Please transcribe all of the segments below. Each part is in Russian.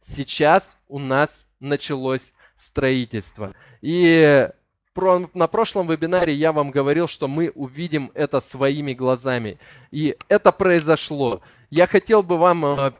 сейчас у нас началось строительство. И про, на прошлом вебинаре я вам говорил, что мы увидим это своими глазами. И это произошло. Я хотел бы вам э,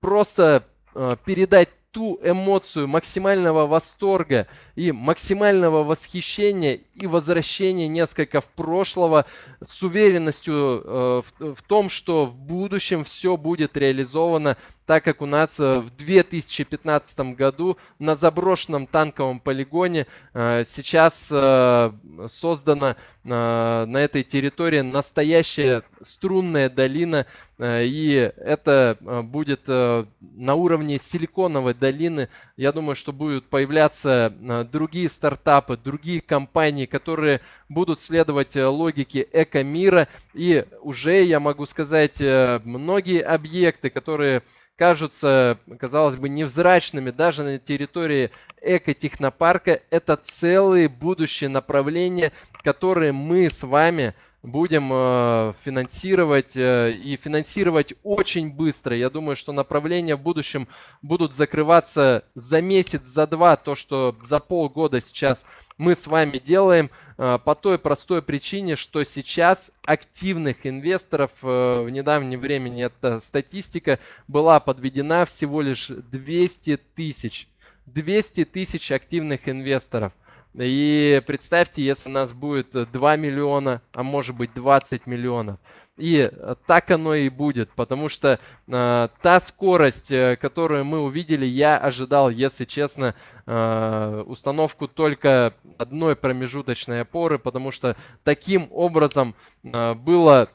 просто э, передать ту эмоцию максимального восторга и максимального восхищения и возвращения несколько в прошлого с уверенностью э, в, в том, что в будущем все будет реализовано так как у нас э, в 2015 году на заброшенном танковом полигоне э, сейчас э, создана на этой территории настоящая струнная долина, и это будет на уровне силиконовой долины. Я думаю, что будут появляться другие стартапы, другие компании, которые будут следовать логике эко-мира. И уже, я могу сказать, многие объекты, которые кажутся, казалось бы, невзрачными даже на территории экотехнопарка, это целые будущие направления, которые мы с вами будем э, финансировать э, и финансировать очень быстро. Я думаю, что направления в будущем будут закрываться за месяц, за два, то, что за полгода сейчас мы с вами делаем, э, по той простой причине, что сейчас активных инвесторов в недавнем времени, эта статистика была подведена всего лишь 200 тысяч. 200 тысяч активных инвесторов – и представьте, если нас будет 2 э, миллиона, а может быть 20 миллионов. И э, так оно и будет, потому что э, та скорость, э, которую мы увидели, я ожидал, если честно, э, установку только одной промежуточной опоры, потому что таким образом э, было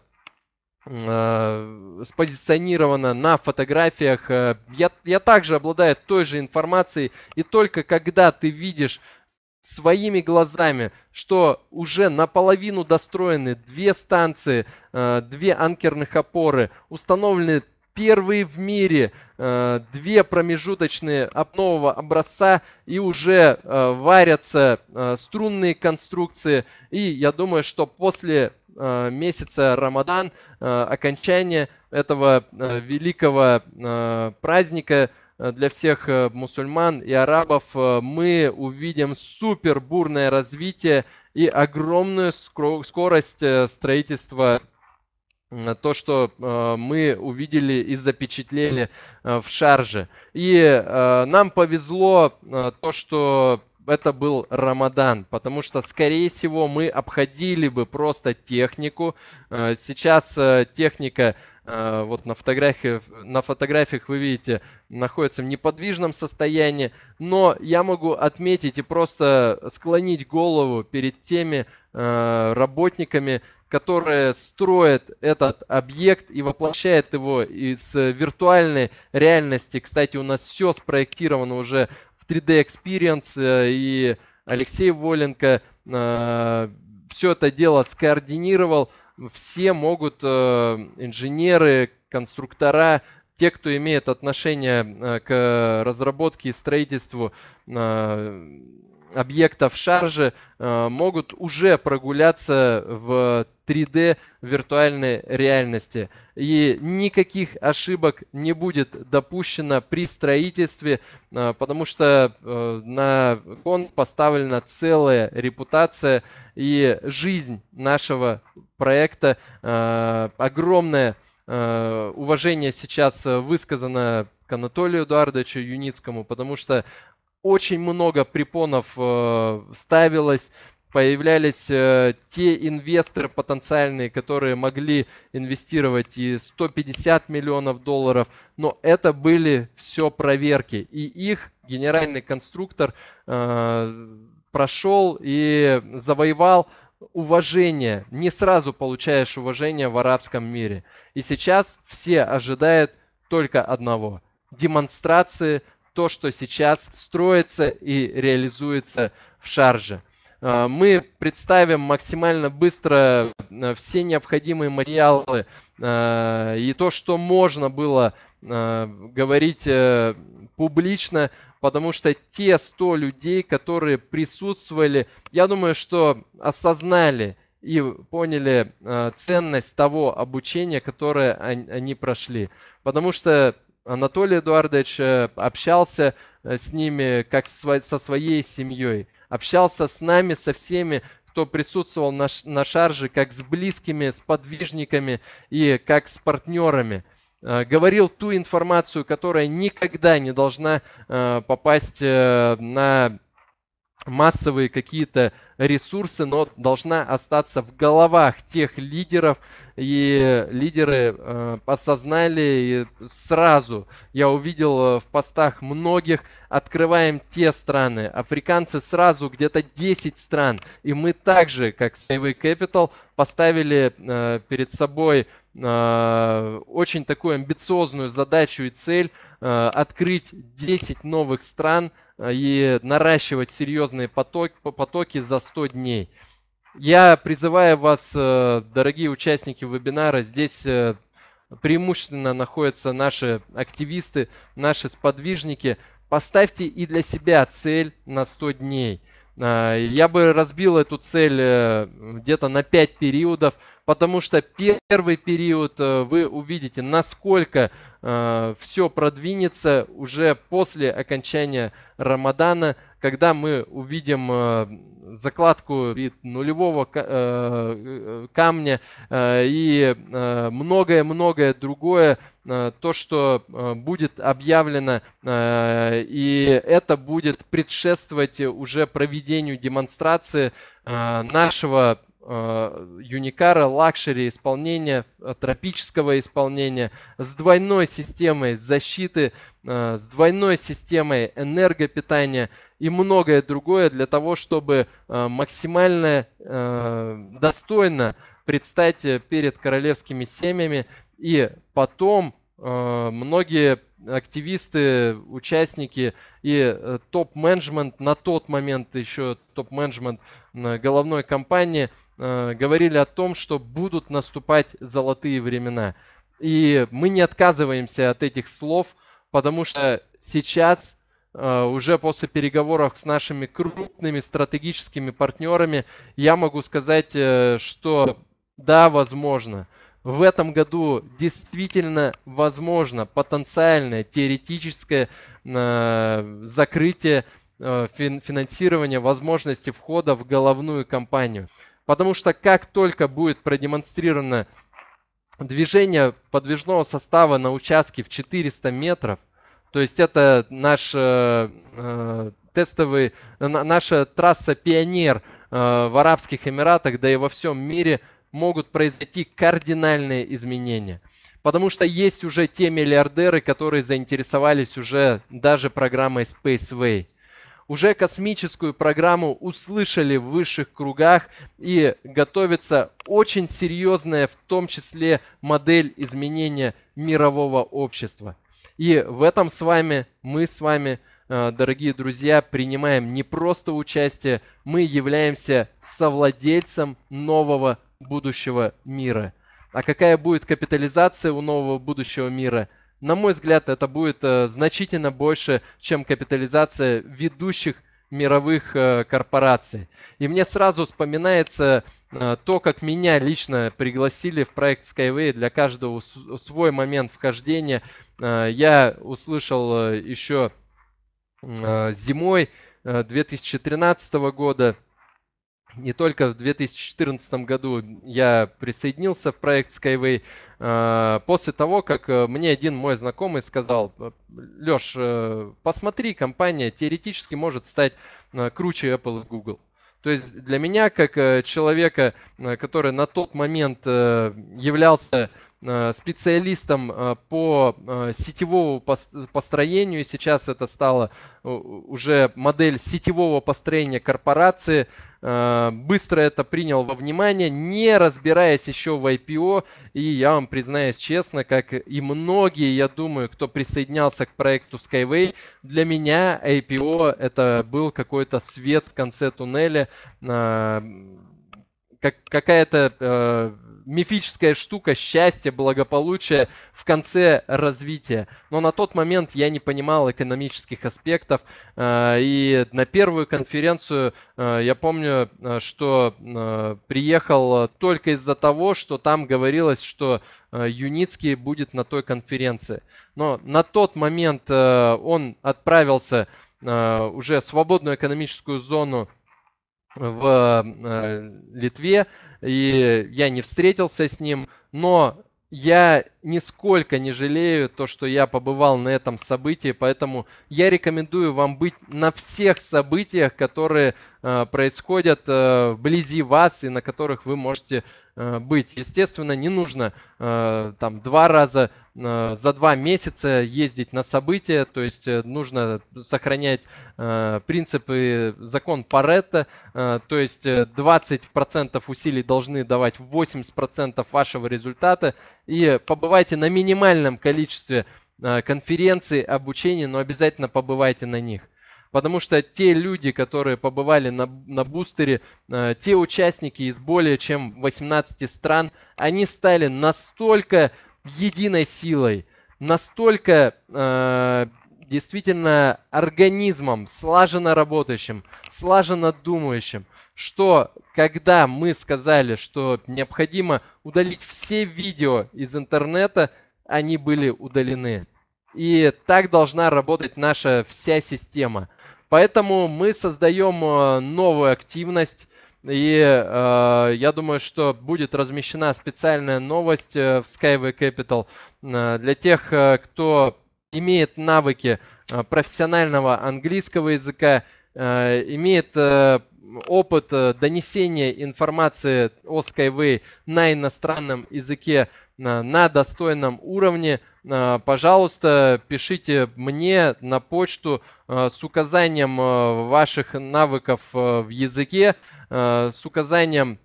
спозиционировано на фотографиях. Я, я также обладаю той же информацией, и только когда ты видишь своими глазами, что уже наполовину достроены две станции, э, две анкерных опоры, установлены первые в мире э, две промежуточные обнового образца и уже э, варятся струнные конструкции. И я думаю, что после месяца Рамадан, окончания этого великого праздника – Э, для всех э, мусульман и арабов э, мы увидим супер бурное развитие и огромную скорость строительства то, что мы увидели и запечатлели в шарже. И нам повезло то, что это был Рамадан, потому что, скорее всего, мы обходили бы просто технику. Э, сейчас э, техника, э, вот на фотографиях, на фотографиях вы видите, находится в неподвижном состоянии, но я могу отметить и просто склонить голову перед теми работниками, которые строят этот объект и воплощает его из виртуальной реальности. Кстати, у нас все спроектировано уже в 3D Experience э, и Алексей Воленко э, все это дело скоординировал. Все могут, э, инженеры, конструктора, те, кто имеет отношение к разработке и строительству объектов шаржи э, могут уже прогуляться в 3D виртуальной реальности. И никаких ошибок не будет допущено при строительстве, э, потому что э, на кон поставлена целая репутация и жизнь нашего проекта, огромная уважение сейчас высказано к Анатолию Эдуардовичу Юницкому, потому что очень много препонов э, ставилось, появлялись э, те инвесторы потенциальные, которые могли инвестировать и 150 миллионов долларов, но это были все проверки, и их генеральный конструктор э, прошел и завоевал уважение. Не сразу получаешь уважение в арабском мире. И сейчас все ожидают только одного демонстрации то, что сейчас строится и реализуется в шарже. А, мы представим максимально быстро э, все необходимые материалы э, и то, что можно было э, говорить публично, потому что те 100 людей, которые присутствовали, я думаю, что осознали и поняли ценность того обучения, которое они прошли. Потому что Анатолий Эдуардович э, общался э, с ними как со своей семьей, общался с нами, со всеми, кто присутствовал на, на шарже, как с близкими, с подвижниками и как с партнерами. Э, говорил ту информацию, которая никогда не должна попасть на массовые какие-то ресурсы, но должна остаться в головах тех лидеров. И лидеры э, осознали и сразу. Я увидел э, в постах многих, открываем те страны. Африканцы сразу где-то 10 стран. И мы также, как Save Capital, поставили э, перед собой а, очень такую амбициозную задачу и цель а, открыть 10 новых стран а, и наращивать серьезные потоки, потоки за 100 дней. Я призываю вас, э, дорогие участники вебинара, здесь э, преимущественно находятся наши активисты, наши сподвижники. Поставьте и для себя цель на 100 дней – Э, я бы разбил эту цель э, где-то на 5 периодов, потому что первый период э, вы увидите, насколько все продвинется уже после окончания Рамадана когда мы увидим э, закладку нулевого э, э, камня и многое-многое другое, то, что будет объявлено, и это будет предшествовать уже проведению демонстрации нашего Юникара, э, лакшери исполнения, э, тропического исполнения, с двойной системой защиты, э, с двойной системой энергопитания и многое другое для того, чтобы максимально достойно предстать перед королевскими семьями и потом Э, многие активисты, участники и э, топ-менеджмент, на тот момент еще топ-менеджмент головной компании э, говорили о том, что будут наступать золотые времена. И мы не отказываемся от этих слов, потому что сейчас уже после переговоров с нашими крупными стратегическими партнерами я могу сказать, что да, возможно в этом году действительно возможно потенциальное теоретическое э, закрытие э, финансирования возможности входа в головную компанию. Потому что как только будет продемонстрировано движение подвижного состава на участке в 400 метров, то есть это наш э, э тестовый, наша трасса Пионер э, в Арабских Эмиратах, да и во всем мире – могут произойти кардинальные изменения. Потому что есть уже те миллиардеры, которые заинтересовались уже даже программой SpaceWay. Уже космическую программу услышали в высших кругах и готовится очень серьезная, в том числе, модель изменения мирового общества. И в этом с вами, мы с вами, э, дорогие друзья, принимаем не просто участие, мы являемся совладельцем нового будущего мира. А какая будет капитализация у нового будущего мира? На мой взгляд, это будет э, значительно больше, чем капитализация ведущих мировых э, корпораций. И мне сразу вспоминается э, то, как меня лично пригласили в проект Skyway. Для каждого свой момент вхождения. Я услышал еще зимой 2013 года и только в 2014 году я присоединился в проект Skyway. Э, после того, как э, мне один мой знакомый сказал, «Э, Леш, посмотри, компания теоретически может стать круче Apple и Google. То есть для меня, как человека, который на тот момент являлся Э, специалистом э, по э, сетевому построению. Сейчас это стало уже модель сетевого построения корпорации. Быстро это принял во внимание, не разбираясь еще в IPO. И я вам признаюсь честно, как и многие, я думаю, кто присоединялся к проекту Skyway, для меня IPO это был какой-то свет в конце туннеля как какая-то э, мифическая штука счастья, благополучия в конце развития. Но на тот момент я не понимал экономических аспектов. Э, и на первую конференцию э, я помню, э, что э, приехал только из-за того, что там говорилось, что э, Юницкий будет на той конференции. Но на тот момент э, он отправился э, уже в свободную экономическую зону в э, Литве, и я не встретился с ним, но я нисколько не жалею то, что я побывал на этом событии, поэтому я рекомендую вам быть на всех событиях, которые э, происходят э, вблизи вас и на которых вы можете э, быть. Естественно, не нужно э, там два раза э, за два месяца ездить на события, то есть э, нужно сохранять э, принципы закон Паретта, э, то есть 20% э, усилий должны давать 80% вашего результата и побывать давайте на минимальном количестве а, конференций, обучений, но обязательно побывайте на них. Потому что те люди, которые побывали на, на бустере, а, те участники из более чем 18 стран, они стали настолько единой силой, настолько а, действительно организмом, слаженно работающим, слаженно думающим, что когда мы сказали, что необходимо удалить все видео из интернета, они были удалены. И так должна работать наша вся система. Поэтому мы создаем э, новую активность. И э, я думаю, что будет размещена специальная новость э, в Skyway Capital э, для тех, кто имеет навыки э, профессионального английского языка, э, имеет э, опыт донесения информации о Skyway на иностранном языке на достойном уровне, пожалуйста, пишите мне на почту с указанием ваших навыков в языке, с указанием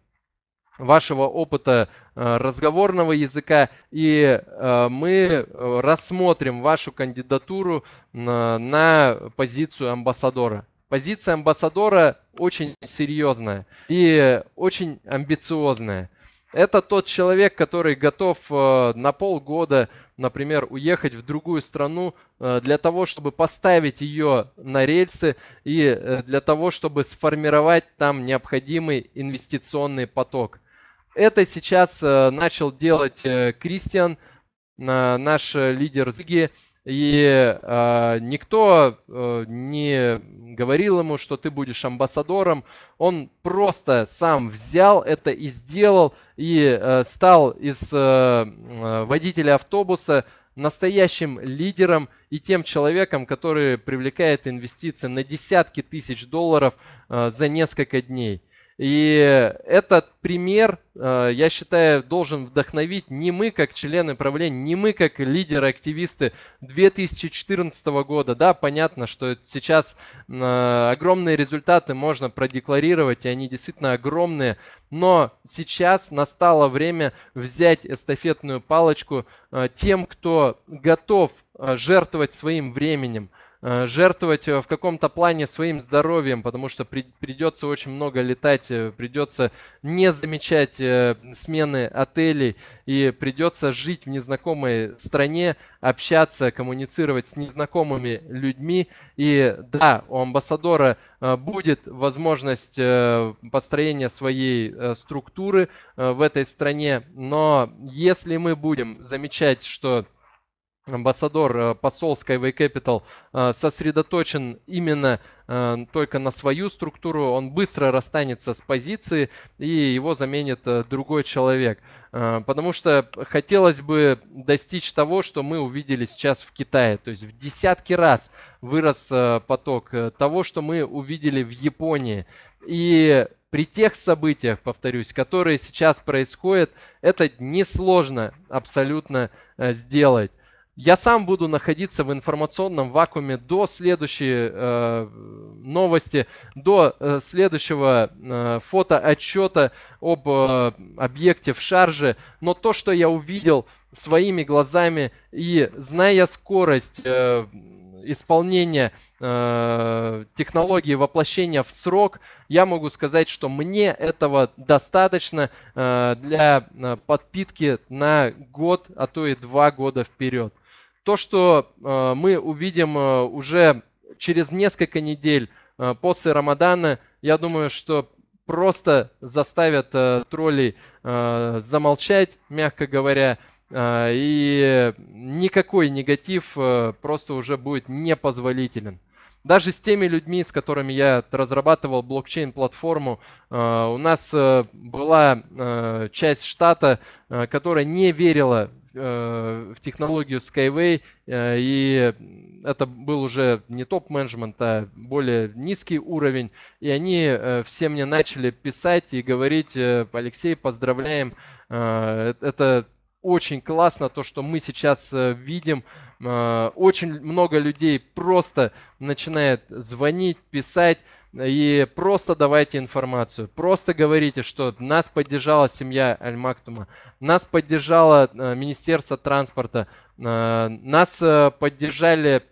вашего опыта э, разговорного языка, и э, мы э, рассмотрим вашу кандидатуру на позицию амбассадора. Позиция амбассадора очень серьезная и очень амбициозная. Это тот человек, который готов на полгода, например, уехать в другую страну для того, чтобы поставить ее на рельсы и для того, чтобы сформировать там необходимый инвестиционный поток – это сейчас э, начал делать э, Кристиан, э, наш лидер Зиги. И э, никто э, не говорил ему, что ты будешь амбассадором. Он просто сам взял это и сделал, и э, стал из э, водителя автобуса настоящим лидером и тем человеком, который привлекает инвестиции на десятки тысяч долларов э, за несколько дней. И этот пример, э, я считаю, должен вдохновить не мы как члены правления, не мы как лидеры, активисты 2014 года. Да, понятно, что сейчас э, огромные результаты можно продекларировать, и они действительно огромные. Но сейчас настало время взять эстафетную палочку э, тем, кто готов жертвовать своим временем, Э, жертвовать э, в каком-то плане своим здоровьем, потому что при, придется очень много летать, э, придется не замечать смены отелей и придется жить в незнакомой стране, общаться, коммуницировать с незнакомыми людьми. И да, у амбассадора будет возможность построения своей структуры в этой стране, но если мы будем замечать, что амбассадор, э, посол Skyway Capital э, сосредоточен именно э, только на свою структуру, он быстро расстанется с позиции и его заменит другой человек. Потому что хотелось бы достичь того, что мы увидели сейчас в Китае. То есть в десятки раз вырос поток того, что мы увидели в Японии. И при тех событиях, повторюсь, которые сейчас происходят, это несложно абсолютно сделать. Я сам буду находиться в информационном вакууме до следующей э, новости, до э, следующего э, фотоотчета об э, объекте в шарже. Но то, что я увидел своими глазами и зная скорость э, исполнения э, технологии воплощения в срок, я могу сказать, что мне этого достаточно э, для э, подпитки на год, а то и два года вперед то, что э, мы увидим э, уже через несколько недель э, после Рамадана, я думаю, что просто заставят троллей замолчать, мягко говоря, и никакой негатив просто уже будет непозволителен. Даже с теми людьми, с которыми я разрабатывал блокчейн-платформу, у нас была часть штата, которая не верила Э, в технологию Skyway, э, и это был уже не топ-менеджмент, а более низкий уровень, и они э, все мне начали писать и говорить, Алексей, поздравляем, это очень классно то, что мы сейчас э, видим. Э, очень много людей просто начинает звонить, писать э, и просто давайте информацию. Просто говорите, что нас поддержала семья Альмактума, нас поддержало Министерство транспорта, нас поддержали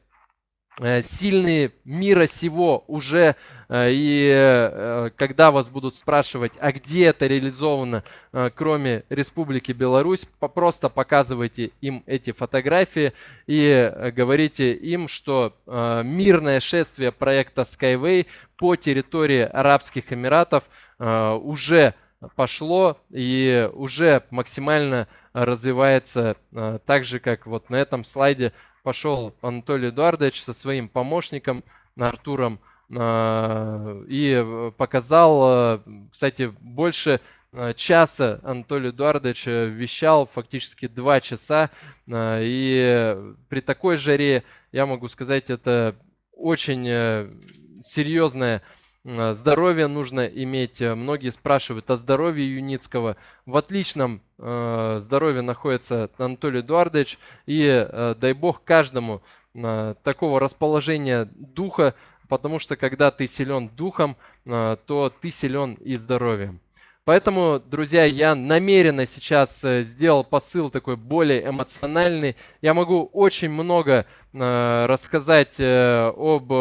Э, сильные мира сего уже, э, и э, когда вас будут спрашивать, а где это реализовано, кроме Республики Беларусь, просто показывайте им эти фотографии и говорите им, что мирное шествие проекта Skyway по территории Арабских Эмиратов уже пошло и уже максимально развивается так же, как вот на этом слайде пошел Анатолий Эдуардович со своим помощником Артуром э, и э, показал, э, кстати, больше часа Анатолий Эдуардович вещал, фактически два часа. И при такой жаре, я могу сказать, это очень серьезная Э, здоровье нужно иметь. Э, многие спрашивают о здоровье Юницкого. В отличном э, здоровье находится Анатолий Эдуардович. И дай бог каждому такого расположения духа, потому что когда ты силен духом, то ты силен и здоровьем. Поэтому, друзья, я намеренно сейчас сделал посыл такой более эмоциональный. Я могу очень много рассказать об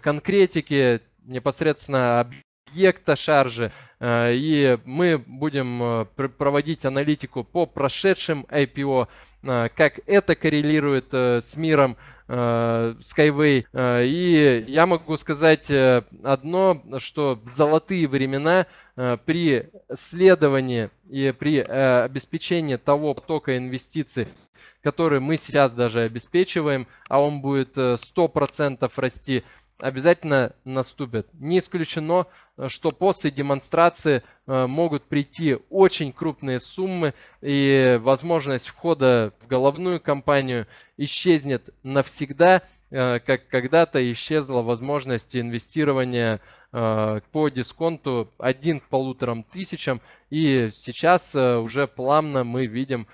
конкретике, непосредственно объекта шаржи. Э, и мы будем э, проводить аналитику по прошедшим IPO, э, как это коррелирует с миром Skyway. И я могу сказать одно, что золотые времена при следовании и при обеспечении того потока инвестиций, который мы сейчас даже обеспечиваем, а он будет 100% расти, обязательно наступят. Не исключено, э, что после демонстрации э, могут прийти очень крупные суммы и возможность входа в головную компанию исчезнет навсегда, э, как когда-то исчезла возможность инвестирования по дисконту 1 к полуторам тысячам и сейчас уже плавно мы видим,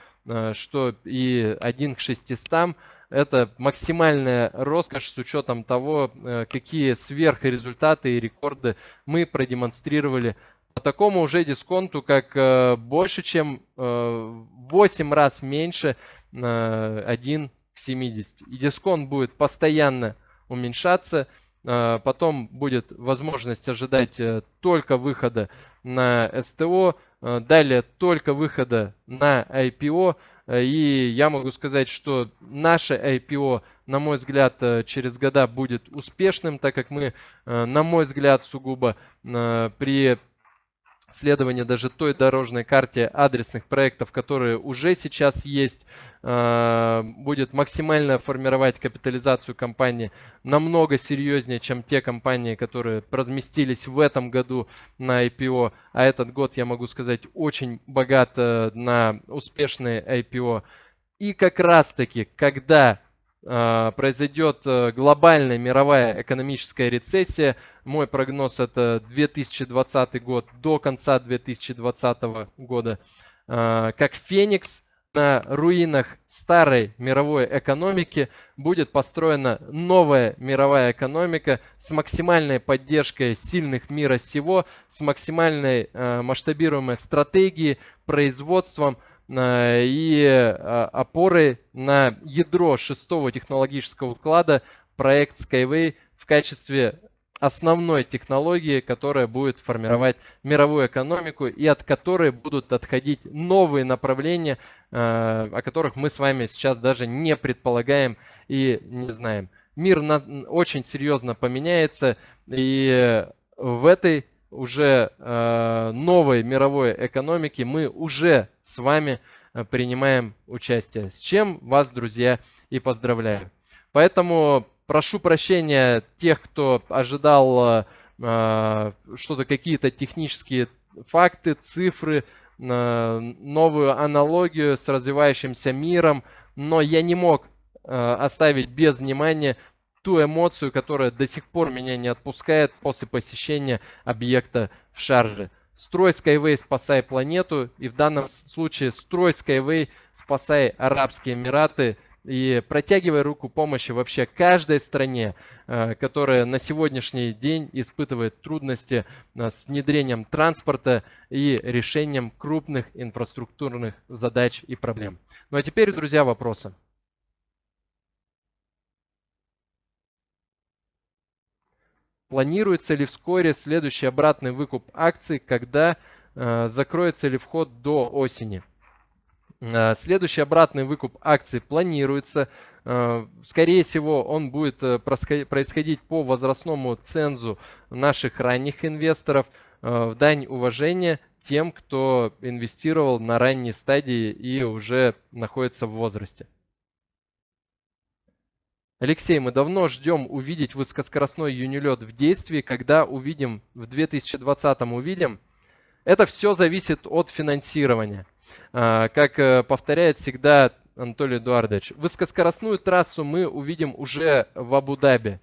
что и 1 к 600 это максимальная роскошь с учетом того, э, какие сверхрезультаты и рекорды мы продемонстрировали по такому уже дисконту, как э, больше, чем 8 э, раз меньше 1 к 70. И дисконт будет постоянно уменьшаться. Потом будет возможность ожидать только выхода на СТО, далее только выхода на IPO. Э, и я могу сказать, что наше IPO, на мой взгляд, э, через года будет успешным, так как мы, э, на мой взгляд, сугубо при следование даже той дорожной карте адресных проектов, которые уже сейчас есть, э, будет максимально формировать капитализацию компании намного серьезнее, чем те компании, которые разместились в этом году на IPO. А этот год, я могу сказать, очень богат э, на успешные IPO. И как раз таки, когда Э, произойдет э, глобальная мировая экономическая рецессия. Мой прогноз это 2020 год до конца 2020 года. Э, как Феникс на руинах старой мировой экономики будет построена новая мировая экономика с максимальной поддержкой сильных мира сего, с максимальной масштабируемой стратегией, производством, Э, и э, опорой на ядро шестого технологического уклада проект Skyway в качестве основной технологии, которая будет формировать мировую экономику и от которой будут отходить новые направления, э, о которых мы с вами сейчас даже не предполагаем и не знаем. Мир очень серьезно поменяется, и в этой уже э, новой мировой экономики мы уже с вами э, принимаем участие. С чем вас, друзья, и поздравляю. Поэтому прошу прощения тех, кто ожидал э, что-то, какие-то технические факты, цифры, э, новую аналогию с развивающимся миром, но я не мог э, оставить без внимания ту эмоцию, которая до сих пор меня не отпускает после посещения объекта в шарже. Строй Skyway, спасай планету. И в данном случае строй Skyway, спасай Арабские Эмираты. И протягивай руку помощи вообще каждой стране, э, которая на сегодняшний день испытывает трудности э, с внедрением транспорта и решением крупных инфраструктурных задач и проблем. Ну а теперь, друзья, вопросы. Планируется ли вскоре следующий обратный выкуп акций, когда э, закроется ли вход до осени? Э, следующий обратный выкуп акций планируется. Э, скорее всего, он будет э, происходить по возрастному цензу наших ранних инвесторов в дань уважения тем, кто инвестировал на ранней стадии и уже находится в возрасте. Алексей, мы давно ждем увидеть высокоскоростной юнилет в действии. Когда увидим, в 2020 увидим. Это все зависит от финансирования. А, как э, повторяет всегда Анатолий Эдуардович, высокоскоростную трассу мы увидим уже в Абу-Даби.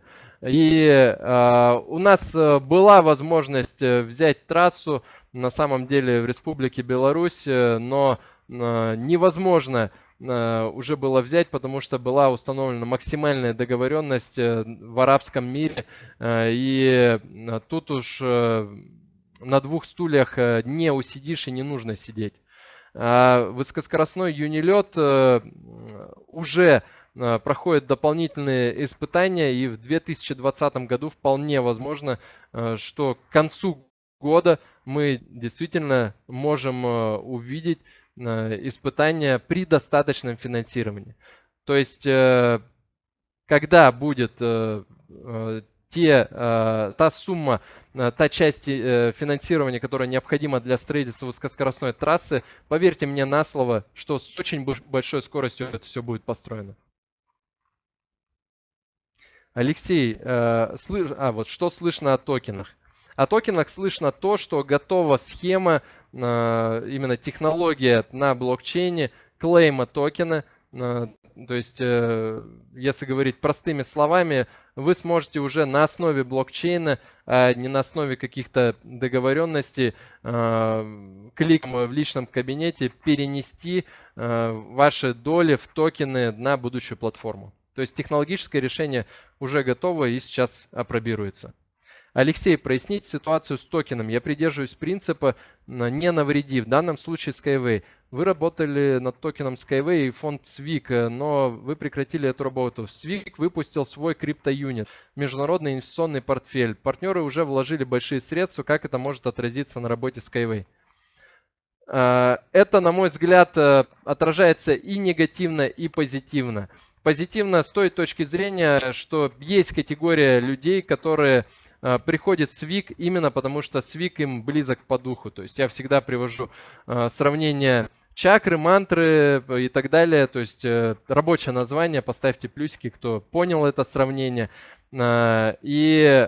И а, у нас э, была возможность э, взять трассу на самом деле в Республике Беларусь, но невозможно Э, уже было взять, потому что была установлена максимальная договоренность э, в арабском мире. Э, и тут уж на двух стульях не усидишь и не нужно сидеть. А высокоскоростной юнилет уже проходит дополнительные испытания и в 2020 году вполне возможно, что к концу года мы действительно можем увидеть Э, испытания при достаточном финансировании. То есть, э, когда будет э, те, та сумма, та часть финансирования, которая необходима для строительства высокоскоростной трассы, поверьте мне на слово, что с очень большой скоростью это все будет построено. Алексей, а вот что слышно о токенах? о токенах слышно то, что готова схема, э, именно технология на блокчейне клейма токена. Э, то есть, э, если говорить простыми словами, вы сможете уже на основе блокчейна, а не на основе каких-то договоренностей, кликом в личном кабинете перенести ваши доли в токены на будущую платформу. То есть технологическое решение уже готово и сейчас апробируется. Алексей, прояснить ситуацию с токеном. Я придерживаюсь принципа «не навреди». В данном случае Skyway. Вы работали над токеном Skyway и фонд SWIC, э, но вы прекратили эту работу. SWIC выпустил свой криптоюнит, международный инвестиционный портфель. Партнеры уже вложили большие средства. Как это может отразиться на работе Skyway? Э, это, на мой взгляд, э, отражается и негативно, и позитивно позитивно с той точки зрения, что есть категория людей, которые а, приходят с ВИК именно потому, что свик им близок по духу. То есть я всегда привожу а, сравнение чакры, мантры э, и так далее. То есть э, рабочее название, поставьте плюсики, кто понял это сравнение. А, и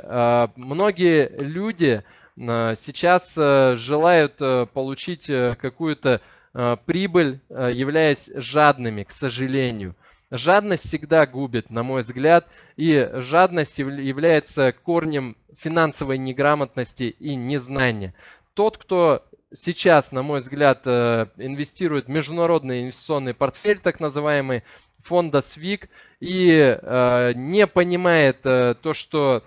многие люди сейчас э, желают получить какую-то прибыль, являясь жадными, к сожалению. Жадность всегда губит, на мой взгляд, и жадность является корнем финансовой неграмотности и незнания. Тот, кто сейчас, на мой взгляд, э, инвестирует в международный инвестиционный портфель, так называемый фонда СВИК, и э, не понимает э, то, что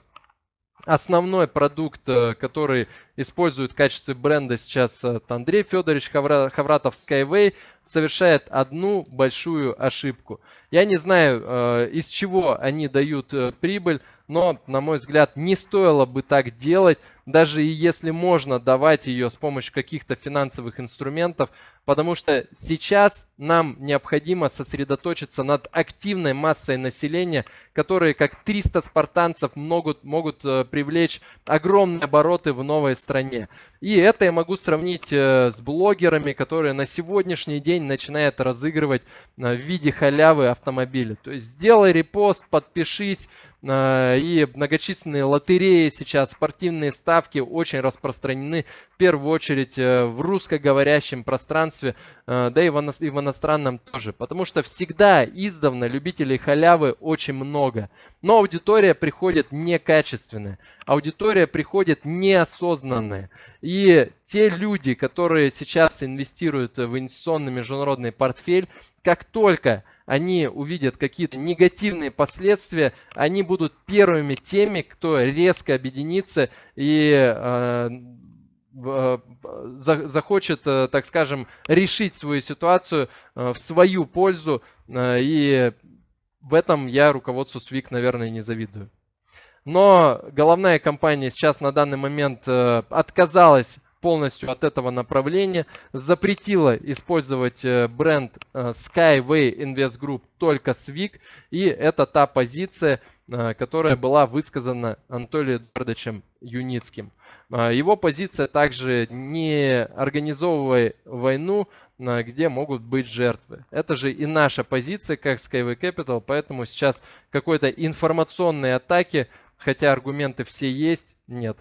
основной продукт, который использует в качестве бренда сейчас Андрей Федорович Хавратов Skyway, совершает одну большую ошибку. Я не знаю, э, из чего они дают э, прибыль, но, на мой взгляд, не стоило бы так делать, даже и если можно давать ее с помощью каких-то финансовых инструментов, потому что сейчас нам необходимо сосредоточиться над активной массой населения, которые, как 300 спартанцев, могут, могут э, привлечь огромные обороты в новой стране. И это я могу сравнить с блогерами, которые на сегодняшний день день начинает разыгрывать а, в виде халявы автомобили. То есть сделай репост, подпишись, Э, и многочисленные лотереи сейчас, спортивные ставки очень распространены, в первую очередь э, в русскоговорящем пространстве, э, да и в иностранном тоже, потому что всегда издавна любителей халявы очень много, но аудитория приходит некачественная, аудитория приходит неосознанная, и те люди, которые сейчас инвестируют в инвестиционный международный портфель, как только они увидят какие-то негативные последствия, они будут первыми теми, кто резко объединится и э, э, захочет, э, так скажем, решить свою ситуацию в свою пользу. И в этом я руководству СВИК, наверное, не завидую. Но головная компания сейчас на данный момент отказалась полностью от этого направления, запретила использовать э, бренд э, Skyway Invest Group только SWIG, и это та позиция, э, которая была высказана Анатолием Эдуардовичем Юницким. Его позиция также не организовывая войну, где могут быть жертвы. Это же и наша позиция, как Skyway Capital, поэтому сейчас какой-то информационной атаки, хотя аргументы все есть, нет.